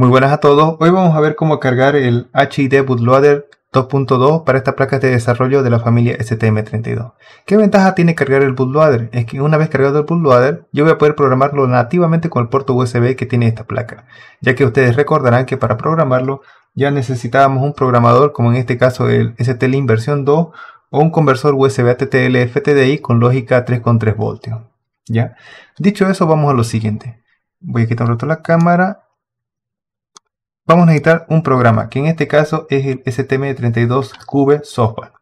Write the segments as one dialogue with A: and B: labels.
A: Muy buenas a todos. Hoy vamos a ver cómo cargar el HID Bootloader 2.2 para estas placas de desarrollo de la familia STM32. ¿Qué ventaja tiene cargar el bootloader? Es que una vez cargado el bootloader, yo voy a poder programarlo nativamente con el puerto USB que tiene esta placa, ya que ustedes recordarán que para programarlo ya necesitábamos un programador, como en este caso el STLIN versión 2, o un conversor USB ATTL FTDI con lógica 3.3 voltios. ¿ya? Dicho eso, vamos a lo siguiente. Voy a quitar un rato la cámara vamos a necesitar un programa, que en este caso es el STM32Cube Software.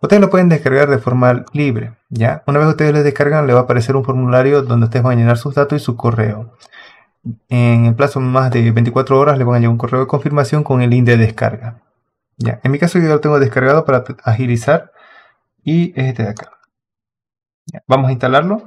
A: Ustedes lo pueden descargar de forma libre, ¿ya? Una vez ustedes lo descargan, le va a aparecer un formulario donde ustedes van a llenar sus datos y su correo. En el plazo de más de 24 horas le van a llegar un correo de confirmación con el link de descarga. ¿ya? En mi caso yo lo tengo descargado para agilizar y es este de acá. Vamos a instalarlo.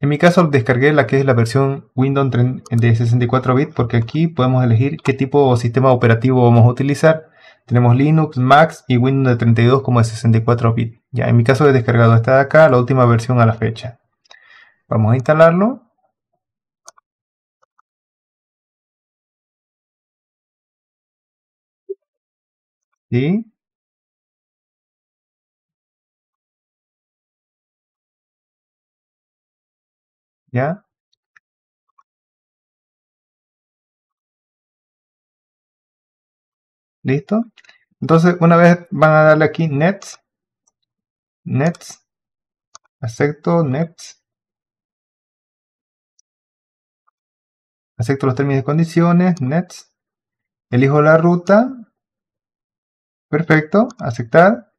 A: En mi caso descargué la que es la versión Windows de 64 bits porque aquí podemos elegir qué tipo de sistema operativo vamos a utilizar. Tenemos Linux, Mac y Windows de 32 como de 64 bits. Ya en mi caso he descargado esta de acá, la última versión a la fecha.
B: Vamos a instalarlo. ¿Sí? ¿ya? ¿Listo? Entonces, una vez van a darle aquí nets, nets, acepto nets, acepto los términos y condiciones, nets, elijo la ruta, perfecto,
A: aceptar,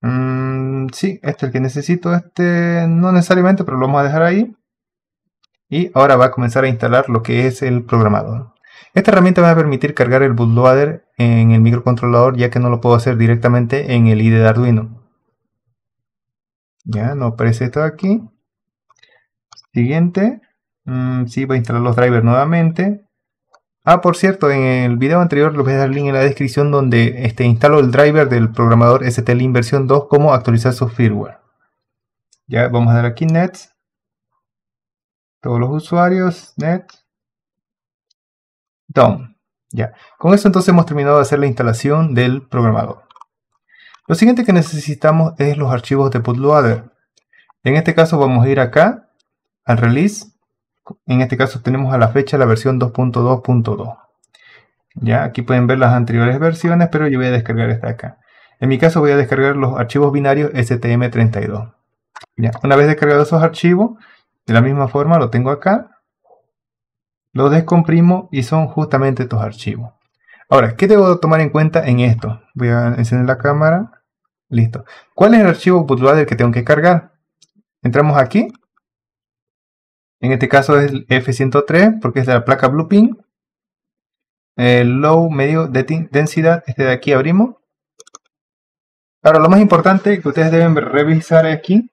A: mm, sí, este es el que necesito, este no necesariamente, pero lo vamos a dejar ahí, y ahora va a comenzar a instalar lo que es el programador. Esta herramienta va a permitir cargar el bootloader en el microcontrolador ya que no lo puedo hacer directamente en el IDE de Arduino. Ya, no aparece esto aquí. Siguiente. Mm, sí, va a instalar los drivers nuevamente. Ah, por cierto, en el video anterior les voy a dar link en la descripción donde este, instalo el driver del programador STLIN versión 2, cómo actualizar su firmware. Ya, vamos a dar aquí Next todos los usuarios, net, down. Ya, con eso entonces hemos terminado de hacer la instalación del programador. Lo siguiente que necesitamos es los archivos de bootloader. En este caso vamos a ir acá al release. En este caso tenemos a la fecha la versión 2.2.2. Ya, aquí pueden ver las anteriores versiones, pero yo voy a descargar esta acá. En mi caso voy a descargar los archivos binarios STM32. Ya, una vez descargados esos archivos, de la misma forma lo tengo acá, lo descomprimo y son justamente estos archivos. Ahora, ¿qué debo tomar en cuenta en esto? Voy a encender la cámara. Listo. ¿Cuál es el archivo bootloader que tengo que cargar? Entramos aquí. En este caso es el F103 porque es la placa Pin, El low, medio, densidad, este de aquí abrimos. Ahora lo más importante que ustedes deben revisar aquí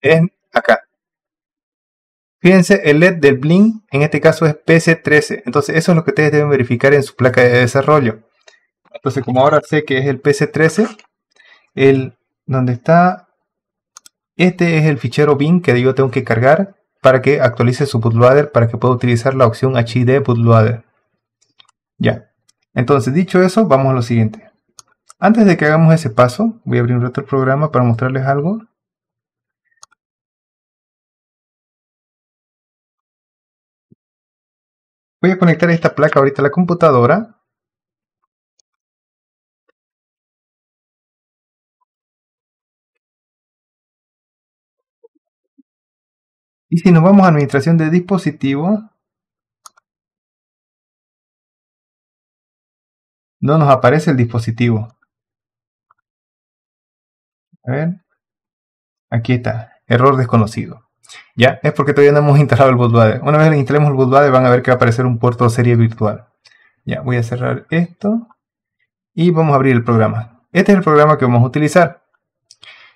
A: es acá. Fíjense, el LED del Blink en este caso es PC13. Entonces eso es lo que ustedes deben verificar en su placa de desarrollo. Entonces como ahora sé que es el PC13, el donde está, este es el fichero bin que yo tengo que cargar para que actualice su bootloader para que pueda utilizar la opción HD bootloader. Ya. Entonces dicho eso, vamos a lo siguiente.
B: Antes de que hagamos ese paso, voy a abrir otro programa para mostrarles algo. Voy a conectar esta placa ahorita a la computadora. Y si nos vamos a administración de dispositivo, no nos aparece el dispositivo. A ver, aquí
A: está, error desconocido. ¿Ya? Es porque todavía no hemos instalado el bootloader. Una vez instalemos el bootloader van a ver que va a aparecer un puerto serie virtual. Ya, voy a cerrar esto. Y vamos a abrir el programa. Este es el programa que vamos a utilizar.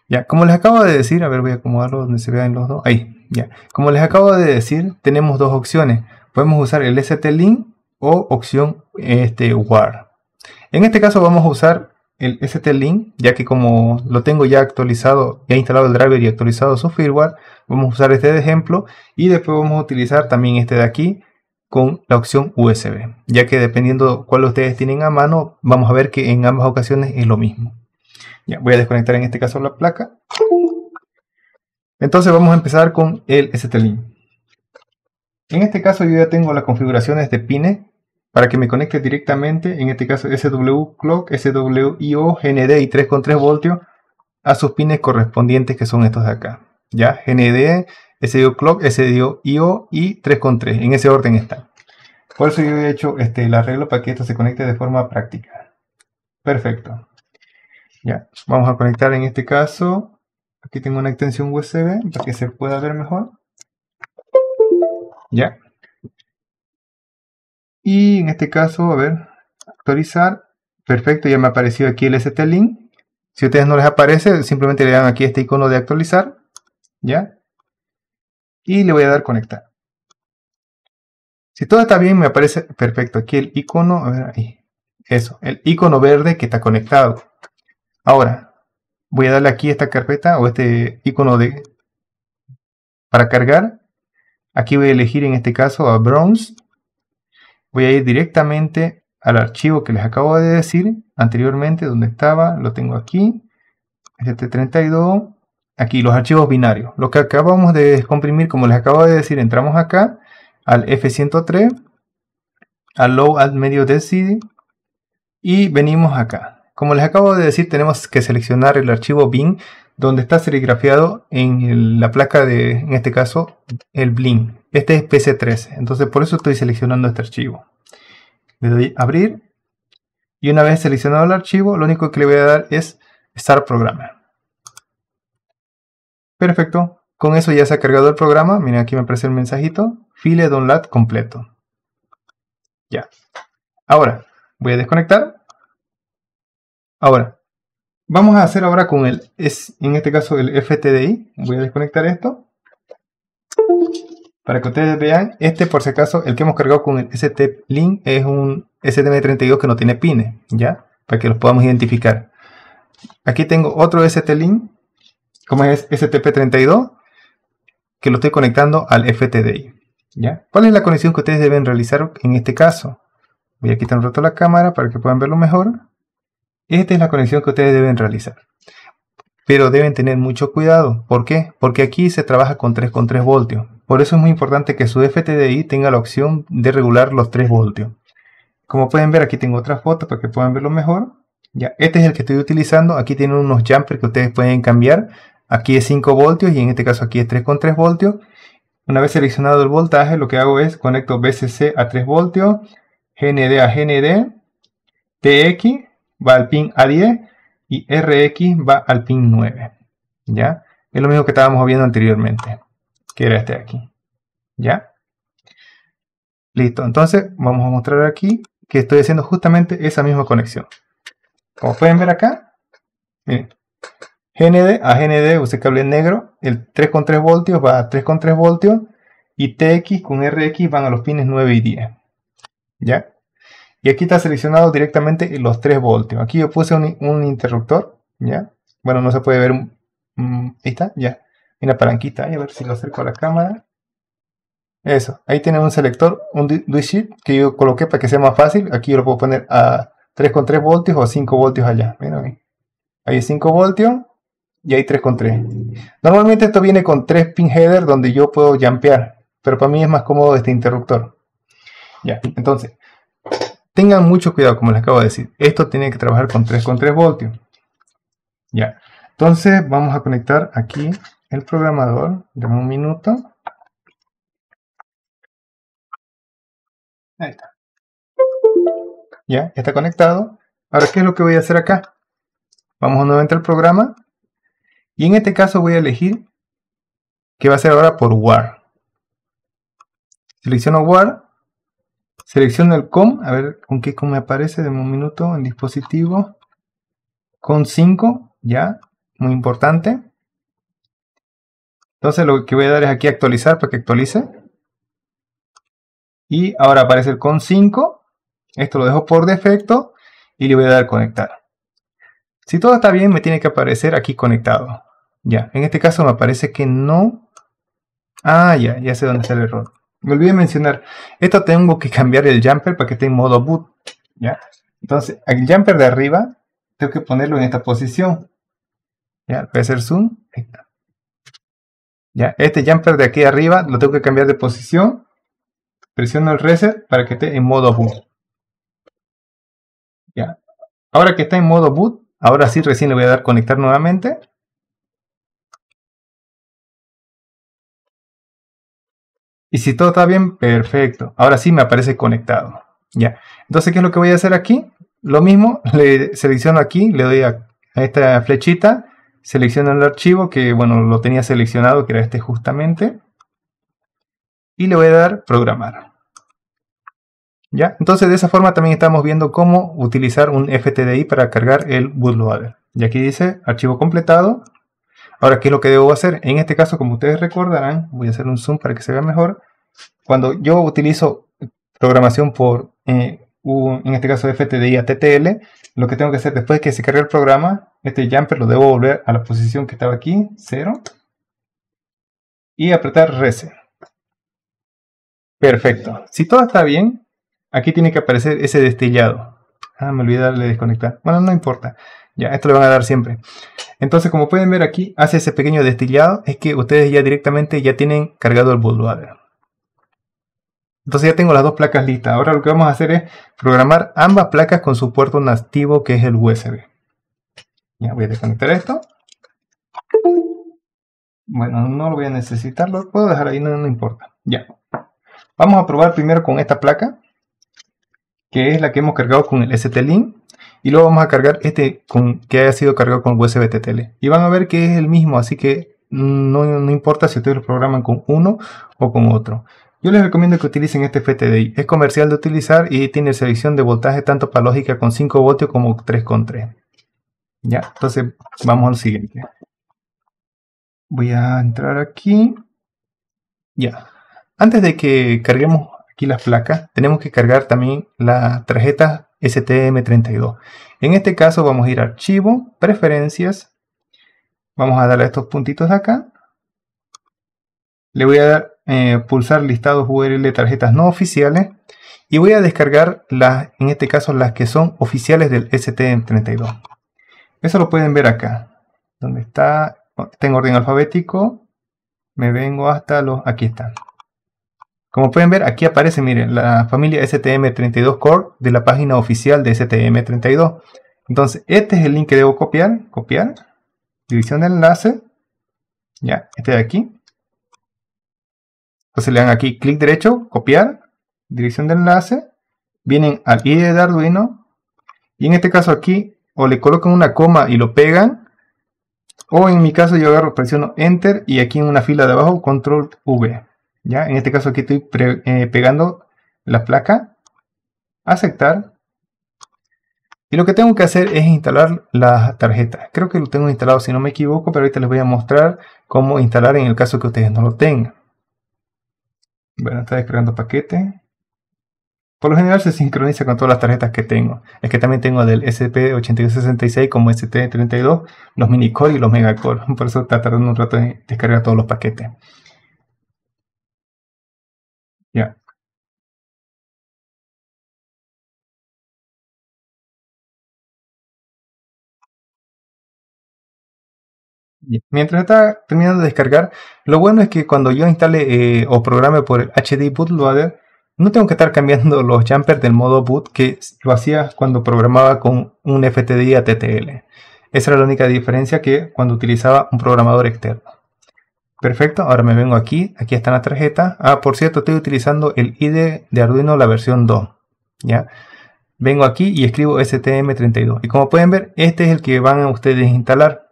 A: Ya, como les acabo de decir, a ver, voy a acomodarlo donde se vean los dos. Ahí, ya. Como les acabo de decir, tenemos dos opciones. Podemos usar el st o opción este, WAR. En este caso vamos a usar el ST-Link, ya que como lo tengo ya actualizado, ya instalado el driver y actualizado su firmware, vamos a usar este de ejemplo y después vamos a utilizar también este de aquí con la opción USB, ya que dependiendo cuál ustedes tienen a mano, vamos a ver que en ambas ocasiones es lo mismo. Ya, voy a desconectar en este caso la placa. Entonces vamos a empezar con el ST-Link. En este caso yo ya tengo las configuraciones de PINE para que me conecte directamente, en este caso SW Clock, SW-IO, GND y 3.3 voltios a sus pines correspondientes que son estos de acá. Ya, GND, sw Clock, sw IO y 3.3. En ese orden está Por eso yo he hecho este, el arreglo para que esto se conecte de forma práctica. Perfecto. Ya, vamos a conectar en este caso. Aquí tengo una extensión USB para que se pueda ver mejor. Ya, y en este caso, a ver, actualizar. Perfecto, ya me ha aparecido aquí el ST-Link. Si a ustedes no les aparece, simplemente le dan aquí este icono de actualizar. ¿Ya? Y le voy a dar conectar. Si todo está bien, me aparece perfecto aquí el icono. A ver, ahí. Eso, el icono verde que está conectado. Ahora, voy a darle aquí esta carpeta o este icono de para cargar. Aquí voy a elegir en este caso a Bronze voy a ir directamente al archivo que les acabo de decir anteriormente, donde estaba, lo tengo aquí, ST32, aquí los archivos binarios. Lo que acabamos de descomprimir, como les acabo de decir, entramos acá al F103, al low al medio decide y venimos acá. Como les acabo de decir, tenemos que seleccionar el archivo bin donde está serigrafiado en la placa de, en este caso, el bling. Este es PC13, entonces por eso estoy seleccionando este archivo. Le doy abrir y una vez seleccionado el archivo, lo único que le voy a dar es Start Programmer. Perfecto, con eso ya se ha cargado el programa. Miren, aquí me aparece el mensajito, file download completo. Ya. Ahora, voy a desconectar. Ahora, Vamos a hacer ahora con el, es, en este caso, el FTDI. Voy a desconectar esto. Para que ustedes vean, este por si acaso, el que hemos cargado con el ST-Link es un STM32 que no tiene pines, ¿ya? Para que los podamos identificar. Aquí tengo otro ST-Link, como es STP32, que lo estoy conectando al FTDI, ¿ya? ¿Cuál es la conexión que ustedes deben realizar en este caso? Voy a quitar un rato la cámara para que puedan verlo mejor. Esta es la conexión que ustedes deben realizar. Pero deben tener mucho cuidado. ¿Por qué? Porque aquí se trabaja con 3,3 con voltios. Por eso es muy importante que su FTDI tenga la opción de regular los 3 voltios. Como pueden ver, aquí tengo otra foto para que puedan verlo mejor. Ya, este es el que estoy utilizando. Aquí tienen unos jumpers que ustedes pueden cambiar. Aquí es 5 voltios y en este caso aquí es 3,3 voltios. Una vez seleccionado el voltaje, lo que hago es conecto BCC a 3 voltios, GND a GND, TX va al pin A10 y RX va al pin 9. ¿Ya? Es lo mismo que estábamos viendo anteriormente, que era este de aquí. ¿Ya? Listo, entonces vamos a mostrar aquí que estoy haciendo justamente esa misma conexión. Como pueden ver acá, miren, GND a GND, ese cable negro, el 3,3 voltios va a 3,3 voltios y TX con RX van a los pines 9 y 10. ¿Ya? Y aquí está seleccionado directamente los 3 voltios. Aquí yo puse un, interruptor, ¿ya? Bueno, no se puede ver. Mm, ahí está, ya. mira una palanquita, a ver si lo acerco a la cámara. Eso, ahí tiene un selector, un switch que yo coloqué para que sea más fácil. Aquí yo lo puedo poner a 3,3 voltios o 5 voltios allá. mira ahí. Ahí 5 voltios y hay 3,3. Normalmente esto viene con 3 pin header donde yo puedo jampear. pero para mí es más cómodo este interruptor. Ya, entonces, Tengan mucho cuidado, como les acabo de decir. Esto tiene que trabajar con 3,3 con voltios. Ya. Entonces vamos a conectar aquí el
B: programador. Dame un minuto. Ahí está. Ya, está conectado. Ahora, ¿qué es lo que voy
A: a hacer acá? Vamos a nuevamente al programa. Y en este caso voy a elegir que va a ser ahora por WAR. Selecciono WAR Selecciono el COM, a ver con qué COM me aparece de un minuto en dispositivo. Con 5, ya, muy importante. Entonces lo que voy a dar es aquí actualizar para que actualice. Y ahora aparece el con 5. Esto lo dejo por defecto y le voy a dar conectar. Si todo está bien, me tiene que aparecer aquí conectado. Ya, en este caso me aparece que no. Ah, ya, ya sé dónde está el error. Me olvidé de mencionar, esto tengo que cambiar el jumper para que esté en modo boot, ¿ya? Entonces, el jumper de arriba, tengo que ponerlo en esta posición. ¿Ya? Voy a hacer zoom. ¿Ya? Este jumper de aquí arriba lo tengo que cambiar de posición. Presiono el reset para que esté en modo boot. ¿Ya? Ahora que está
B: en modo boot, ahora sí recién le voy a dar conectar nuevamente. Y si todo está bien, perfecto. Ahora
A: sí me aparece conectado. Ya. Entonces, ¿qué es lo que voy a hacer aquí? Lo mismo, le selecciono aquí, le doy a, esta flechita, selecciono el archivo que, bueno, lo tenía seleccionado, que era este justamente. Y le voy a dar programar. ¿Ya? Entonces, de esa forma también estamos viendo cómo utilizar un FTDI para cargar el bootloader. Y aquí dice archivo completado, Ahora, ¿qué es lo que debo hacer? En este caso, como ustedes recordarán, voy a hacer un zoom para que se vea mejor. Cuando yo utilizo programación por, eh, en este caso, FTDI a TTL, lo que tengo que hacer después de que se cargue el programa, este jumper lo debo volver a la posición que estaba aquí, 0, y apretar reset. Perfecto. Si todo está bien, aquí tiene que aparecer ese destellado. Ah, me olvidé de desconectar. Bueno, no importa. Ya, esto le van a dar siempre. Entonces, como pueden ver aquí, hace ese pequeño destillado, es que ustedes ya directamente ya tienen cargado el bootloader. Entonces ya tengo las dos placas listas. Ahora lo que vamos a hacer es programar ambas placas con su puerto nativo que es el USB. Ya voy a desconectar esto. Bueno, no lo voy a necesitar, lo puedo dejar ahí, no, no importa. Ya. Vamos a probar primero con esta placa, que es la que hemos cargado con el ST-Link y luego vamos a cargar este que haya sido cargado con USB TTL y van a ver que es el mismo así que no, importa si ustedes lo programan con uno o con otro yo les recomiendo que utilicen este FTDI, es comercial de utilizar y tiene selección de voltaje tanto para lógica con 5 voltios como 3.3. Ya, entonces vamos al siguiente. Voy a entrar aquí. Ya, antes de que carguemos aquí las placas, tenemos que cargar también las tarjetas STM32. En este caso vamos a ir a archivo, preferencias, vamos a darle a estos puntitos de acá, le voy a dar, eh, pulsar listados URL de tarjetas no oficiales y voy a descargar las, en este caso las que son oficiales del STM32. Eso lo pueden ver acá, donde está, tengo orden alfabético, me vengo hasta los, aquí está, como pueden ver, aquí aparece, miren, la familia STM32 Core de la página oficial de STM32. Entonces, este es el link que debo copiar, copiar, dirección de enlace, ya, este de aquí. Entonces le dan aquí clic derecho, copiar, dirección de enlace, vienen al ID de Arduino, y en este caso aquí, o le colocan una coma y lo pegan, o en mi caso yo agarro, presiono Enter, y aquí en una fila de abajo, Control V. ¿ya? En este caso aquí estoy eh, pegando la placa, aceptar. Y lo que tengo que hacer es instalar las tarjetas. Creo que lo tengo instalado si no me equivoco, pero ahorita les voy a mostrar cómo instalar en el caso que ustedes no lo tengan. Bueno, está descargando paquete. Por lo general se sincroniza con todas las tarjetas que tengo. Es que también tengo del SP8266 como ST32, los minicore y los megacore. Por eso está tardando un rato en descargar
B: todos los paquetes. Mientras está terminando de descargar,
A: lo bueno es que cuando yo instale eh, o programe por el HD Bootloader, no tengo que estar cambiando los jumpers del modo boot que lo hacía cuando programaba con un FTDI a TTL. Esa era la única diferencia que cuando utilizaba un programador externo. Perfecto, ahora me vengo aquí, aquí está la tarjeta. Ah, por cierto, estoy utilizando el IDE de Arduino, la versión 2. ¿Ya? Vengo aquí y escribo STM32. Y como pueden ver, este es el que van a ustedes instalar.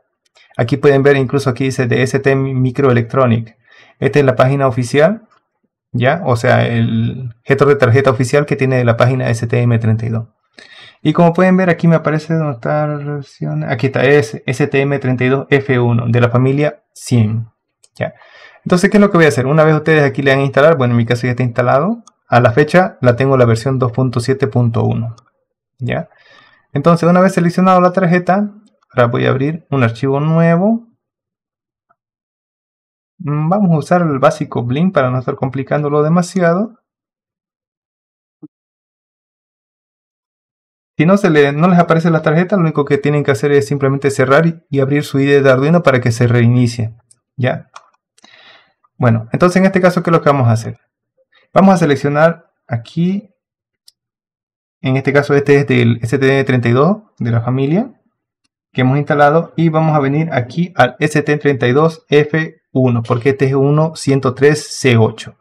A: Aquí pueden ver, incluso aquí dice de STM Microelectronic. Esta es la página oficial, ¿ya? O sea, el gestor de tarjeta oficial que tiene la página STM32. Y como pueden ver, aquí me aparece donde está la versión. Aquí está, es STM32F1 de la familia 100. Entonces, ¿qué es lo que voy a hacer? Una vez ustedes aquí le han a instalar, bueno, en mi caso ya está instalado, a la fecha la tengo la versión 2.7.1, ¿ya? Entonces, una vez seleccionado la tarjeta, ahora voy a abrir un archivo nuevo. Mm, vamos a usar el básico Blink para no estar complicándolo demasiado. Si no, se le, no les aparece la tarjeta, lo único que tienen que hacer es simplemente cerrar y, abrir su IDE de Arduino para que se reinicie. ¿ya? Bueno, entonces en este caso, ¿qué es lo que vamos a hacer? Vamos a seleccionar aquí, en este caso este es del stn 32 de la familia que hemos instalado y vamos a venir aquí al ST32F1 porque este es 103 c 8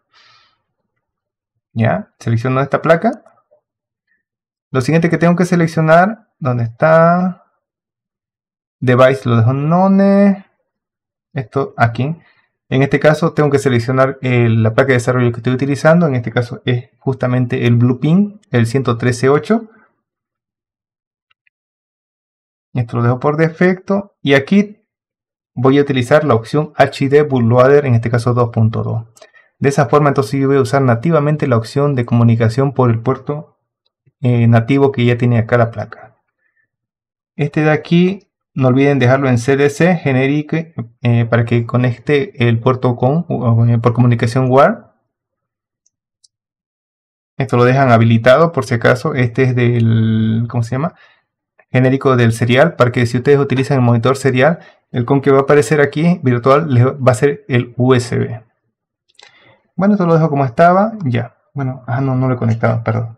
A: Ya, selecciono esta placa. Lo siguiente que tengo que seleccionar, ¿dónde está? Device lo dejo Esto aquí. En este caso tengo que seleccionar la placa de desarrollo que estoy utilizando, en este caso es justamente el Bluepin, el 113.8. Esto lo dejo por defecto y aquí voy a utilizar la opción HD Bootloader, en este caso 2.2. De esa forma entonces yo voy a usar nativamente la opción de comunicación por el puerto eh, nativo que ya tiene acá la placa. Este de aquí no olviden dejarlo en CDC genérico, eh, para que conecte el puerto con eh, por comunicación WAR. Esto lo dejan habilitado por si acaso. Este es del, ¿cómo se llama? Genérico del serial para que si ustedes utilizan el monitor serial, el con que va a aparecer aquí virtual les va a ser el USB. Bueno, esto lo dejo como estaba. Ya. Bueno, ah, no, no lo he conectado, perdón.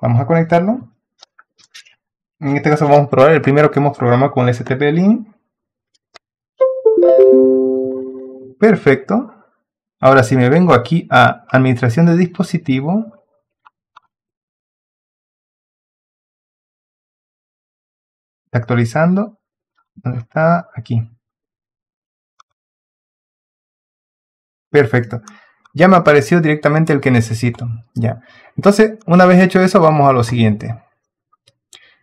A: Vamos a conectarlo. En este caso vamos a probar el primero que hemos programado con el STP link.
B: Perfecto. Ahora si me vengo aquí a administración de dispositivo, actualizando. ¿Dónde está? Aquí.
A: Perfecto. Ya me apareció directamente el que necesito. Ya. Entonces, una vez hecho eso, vamos a lo siguiente.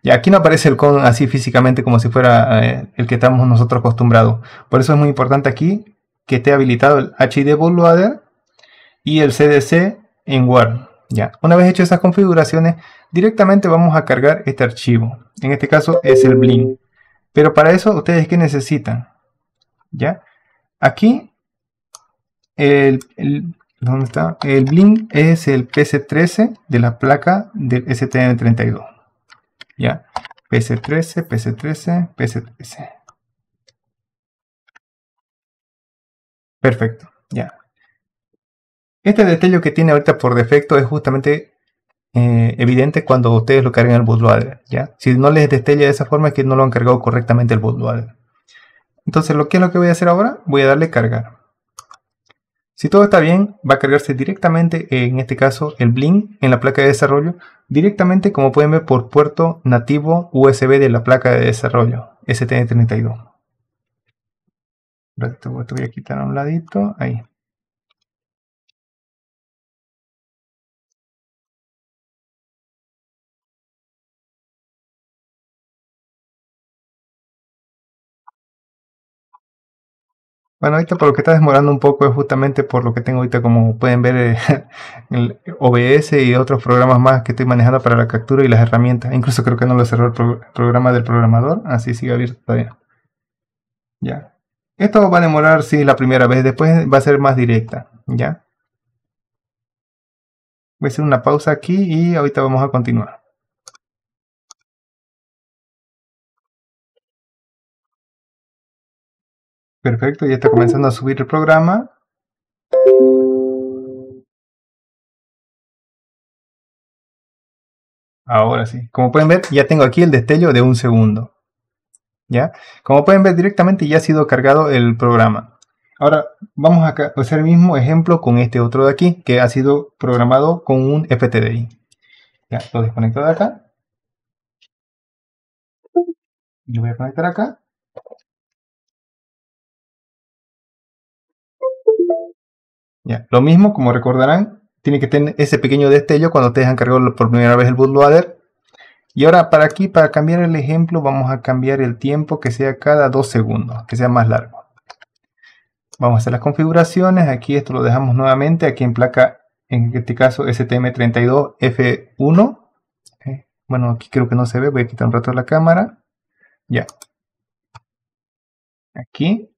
A: Y aquí no aparece el con así físicamente como si fuera eh, el que estamos nosotros acostumbrados. Por eso es muy importante aquí que esté habilitado el HD Bootloader y el CDC en Word. Ya. Una vez hecho esas configuraciones, directamente vamos a cargar este archivo. En este caso es el blink. Pero para eso, ¿ustedes qué necesitan? ¿Ya? Aquí, el, el ¿dónde está? El es el PC13 de la placa del STM32. ¿Ya? PC13,
B: PC13,
A: PC13. Perfecto, ya. Este destello que tiene ahorita por defecto es justamente eh, evidente cuando ustedes lo carguen al bootloader, ¿ya? Si no les destella de esa forma es que no lo han cargado correctamente el bootloader. Entonces, lo que es lo que voy a hacer ahora, voy a darle cargar. Si todo está bien, va a cargarse directamente, eh, en este caso el Bling en la placa de desarrollo, directamente como pueden ver por puerto nativo USB de la placa de
B: desarrollo, STN32. Esto voy a quitar a un ladito, ahí. Bueno, ahorita por lo que está demorando un poco es justamente por lo que tengo ahorita, como pueden ver, eh, el OBS y otros
A: programas más que estoy manejando para la captura y las herramientas. Incluso creo que no lo cerró el programa del programador, así sigue abierto todavía. Ya. Esto va a demorar, sí, la primera vez, después
B: va a ser más directa, ¿ya? Voy a hacer una pausa aquí y ahorita vamos a continuar. Perfecto, ya está comenzando a subir el programa. Ahora sí, como pueden ver, ya tengo aquí el destello de un segundo.
A: ¿Ya? Como pueden ver directamente ya ha sido cargado el programa. Ahora vamos a hacer el mismo ejemplo con este otro de aquí que ha sido programado con un FTDI.
B: Ya, lo desconecto de acá. Lo voy a conectar acá. Lo mismo, como recordarán, tiene que tener ese pequeño destello cuando te
A: dejan cargar por primera vez el bootloader. Y ahora para aquí, para cambiar el ejemplo, vamos a cambiar el tiempo que sea cada dos segundos, que sea más largo. Vamos a hacer las configuraciones. Aquí esto lo dejamos nuevamente. Aquí en placa, en este caso, STM32F1. Bueno, aquí creo que no se ve. Voy a quitar un rato la cámara. Ya. Aquí.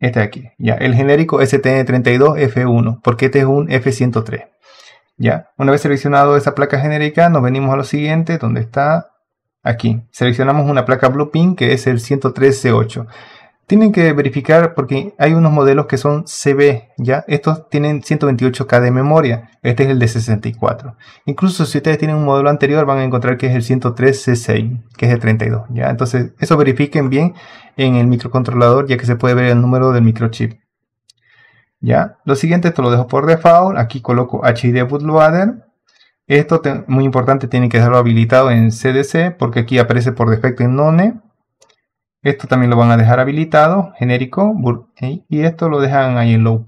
A: Este de aquí, ya. El genérico STN32F1, porque este es un F103. Ya, una vez seleccionado esa placa genérica, nos venimos a lo siguiente, donde está aquí. Seleccionamos una placa Blue Pin que es el 113C8. Tienen que verificar porque hay unos modelos que son CB, ¿ya? Estos tienen 128K de memoria, este es el de 64. Incluso si ustedes tienen un modelo anterior van a encontrar que es el 103C6, que es el 32, ¿ya? Entonces eso verifiquen bien en el microcontrolador ya que se puede ver el número del microchip. ¿Ya? Lo siguiente esto lo dejo por default, aquí coloco HID bootloader. Esto, muy importante, tienen que dejarlo habilitado en CDC porque aquí aparece por defecto en None. Esto también lo van a dejar habilitado, genérico, y esto lo dejan ahí en loop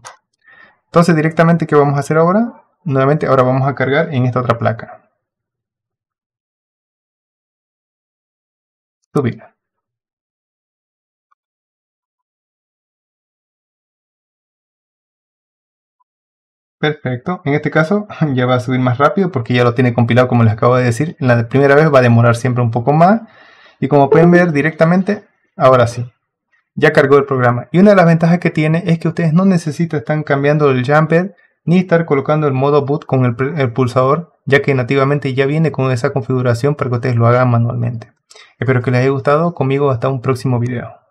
A: Entonces directamente, ¿qué vamos a hacer ahora? Nuevamente,
B: ahora vamos a cargar en esta otra placa. Subir. Perfecto, en este caso
A: ya va a subir más rápido porque ya lo tiene compilado como les acabo de decir. En la primera vez va a demorar siempre un poco más. Y como pueden ver directamente Ahora sí. Ya cargó el programa. Y una de las ventajas que tiene es que ustedes no necesitan estar cambiando el jumper ni estar colocando el modo boot con el, pulsador, ya que nativamente ya viene con esa configuración para que ustedes lo hagan manualmente.
B: Espero que les haya gustado. Conmigo hasta un próximo video.